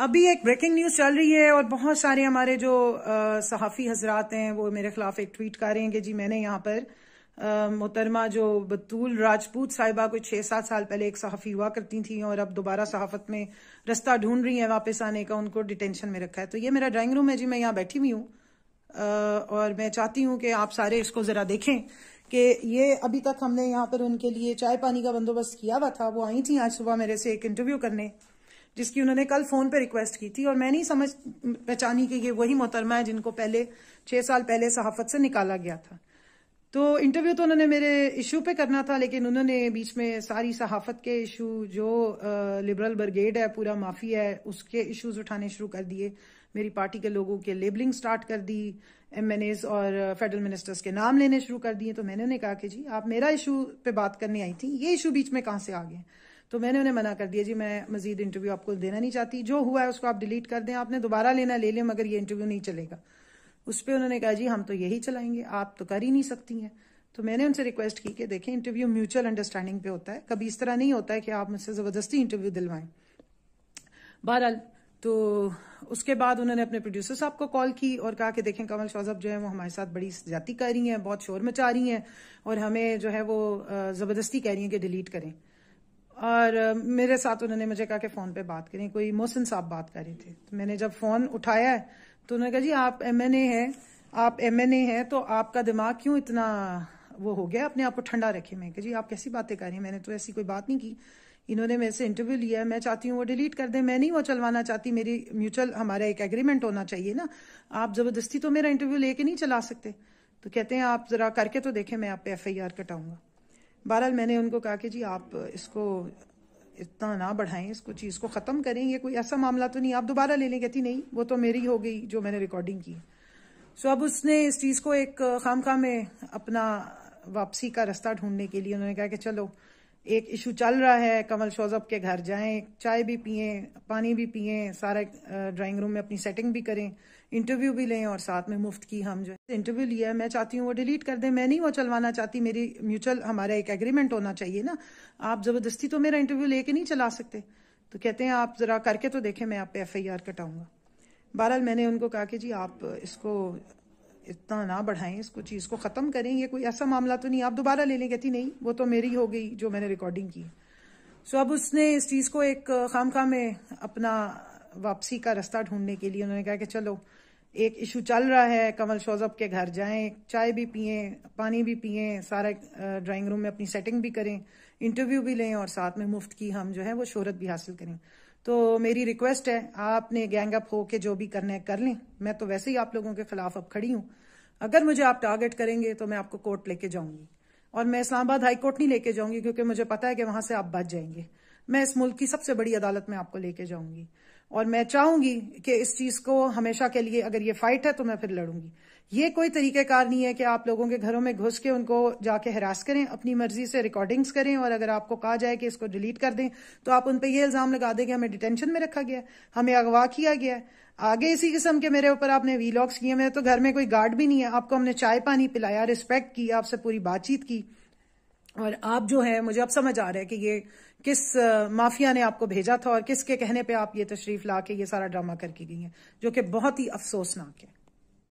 अभी एक breaking news चल रही है और बहुत सारे हमारे जो सहाफ़ी हजरात हैं वो मेरे खिलाफ एक ट्वीट कर रहे हैं कि जी मैंने यहाँ पर मोहतरमा जो बतूल राजपूत साहिबा को छः सात साल पहले एक सहाफ़ी हुआ करती थी और अब दोबारा सहाफ़त में रास्ता ढूंढ रही है वापस आने का उनको डिटेंशन में रखा है तो ये मेरा ड्राइंग रूम है जी मैं यहाँ बैठी हुई हूँ और मैं चाहती हूँ कि आप सारे इसको ज़रा देखें कि ये अभी तक हमने यहाँ पर उनके लिए चाय पानी का बंदोबस्त किया हुआ था वो आई थी आज सुबह मेरे से एक इंटरव्यू करने जिसकी उन्होंने कल फोन पे रिक्वेस्ट की थी और मैं नहीं समझ पहचानी कि ये वही मोहतरमा है जिनको पहले छह साल पहले सहाफत से निकाला गया था तो इंटरव्यू तो उन्होंने मेरे इशू पे करना था लेकिन उन्होंने बीच में सारी सहाफत के इशू जो लिबरल ब्रिगेड है पूरा माफी है उसके इश्यूज उठाने शुरू कर दिए मेरी पार्टी के लोगों के लेबलिंग स्टार्ट कर दी एम और फेडरल मिनिस्टर्स के नाम लेने शुरू कर दिए तो मैंने कहा कि जी आप मेरा इशू पे बात करने आई थी ये इशू बीच में कहां से आ गए तो मैंने उन्हें मना कर दिया जी मैं मजीद इंटरव्यू आपको देना नहीं चाहती जो हुआ है उसको आप डिलीट कर दें आपने दोबारा लेना ले लें मगर ये इंटरव्यू नहीं चलेगा उस पर उन्होंने कहा जी हम तो यही चलाएंगे आप तो कर ही नहीं सकती हैं तो मैंने उनसे रिक्वेस्ट की कि देखें इंटरव्यू म्यूचुअल अंडरस्टैंडिंग पे होता है कभी इस तरह नहीं होता है कि आप मुझसे ज़बरदस्ती इंटरव्यू दिलवाएं बहरहाल तो उसके बाद उन्होंने अपने प्रोड्यूसर साहब को कॉल की और कहा कि देखें कमल शाह जो है वो हमारे साथ बड़ी ज्यादा कर रही हैं बहुत शोर मचा रही हैं और हमें जो है वो ज़बरदस्ती कह रही हैं कि डिलीट करें और मेरे साथ उन्होंने मुझे कहा कि फ़ोन पे बात करें कोई मोहसिन साहब बात कर रहे थे तो मैंने जब फ़ोन उठाया है तो उन्होंने कहा जी आप एम एन ए हैं आप एम एन ए हैं तो आपका दिमाग क्यों इतना वो हो गया अपने आप को ठंडा रखे मैं जी आप कैसी बातें कर रही हैं मैंने तो ऐसी कोई बात नहीं की इन्होंने मेरे से इंटरव्यू लिया मैं चाहती हूँ वो डिलीट कर दें मैं नहीं वो चलवाना चाहती मेरी म्यूचुअल हमारा एक एग्रीमेंट होना चाहिए ना आप ज़बरदस्ती तो मेरा इंटरव्यू लेके नहीं चला सकते तो कहते हैं आप ज़रा करके तो देखें मैं आप पे एफ आई आर कटाऊंगा बहरहाल मैंने उनको कहा कि जी आप इसको इतना ना बढ़ाएं इसको चीज़ को ख़त्म करें ये कोई ऐसा मामला तो नहीं आप दोबारा ले लें कहती नहीं वो तो मेरी हो गई जो मैंने रिकॉर्डिंग की सो अब उसने इस चीज़ को एक खाम खा में अपना वापसी का रास्ता ढूंढने के लिए उन्होंने कहा कि चलो एक इशू चल रहा है कमल शोजब के घर जाएं चाय भी पिए पानी भी पिए सारे ड्राइंग रूम में अपनी सेटिंग भी करें इंटरव्यू भी लें और साथ में मुफ्त की हम जो है इंटरव्यू लिया है मैं चाहती हूँ वो डिलीट कर दें मैं नहीं वो चलवाना चाहती मेरी म्यूचुअल हमारा एक एग्रीमेंट होना चाहिए ना आप जबरदस्ती तो मेरा इंटरव्यू लेके नहीं चला सकते तो कहते हैं आप जरा करके तो देखें मैं आप पे एफ आई आर कटाऊंगा बहरहाल मैंने उनको कहा कि जी आप इसको इतना ना बढ़ाएं इसको चीज़ को ख़त्म करें ये कोई ऐसा मामला तो नहीं आप दोबारा ले लें कहती नहीं वो तो मेरी हो गई जो मैंने रिकॉर्डिंग की सो अब उसने इस चीज़ को एक खाम खा में अपना वापसी का रास्ता ढूंढने के लिए उन्होंने कहा कि चलो एक इशू चल रहा है कमल शोजब के घर जाएं चाय भी पिए पानी भी पिए सारा ड्राइंग रूम में अपनी सेटिंग भी करें इंटरव्यू भी लें और साथ में मुफ्त की हम जो है वो शोहरत भी हासिल करें तो मेरी रिक्वेस्ट है आपने गैंग अप होके जो भी करना है कर लें मैं तो वैसे ही आप लोगों के खिलाफ अब खड़ी हूं अगर मुझे आप टारगेट करेंगे तो मैं आपको कोर्ट लेके जाऊंगी और मैं इस्लामाबाद हाई कोर्ट नहीं लेके जाऊंगी क्योंकि मुझे पता है कि वहां से आप बच जाएंगे मैं इस मुल्क की सबसे बड़ी अदालत में आपको लेके जाऊंगी और मैं चाहूंगी कि इस चीज को हमेशा के लिए अगर ये फाइट है तो मैं फिर लड़ूंगी ये कोई तरीकेकार नहीं है कि आप लोगों के घरों में घुस के उनको जाके हरास करें अपनी मर्जी से रिकॉर्डिंग्स करें और अगर आपको कहा जाए कि इसको डिलीट कर दें तो आप उन पर यह इल्जाम लगा दें कि हमें डिटेंशन में रखा गया हमें अगवा किया गया आगे इसी किस्म के मेरे ऊपर आपने वीलॉग्स किए मेरे तो घर में कोई गार्ड भी नहीं है आपको हमने चाय पानी पिलाया रिस्पेक्ट की आपसे पूरी बातचीत की और आप जो है मुझे अब समझ आ रहा है कि ये किस माफिया ने आपको भेजा था और किसके कहने पे आप ये तशरीफ ला के ये सारा ड्रामा करके गई हैं जो कि बहुत ही अफसोसनाक है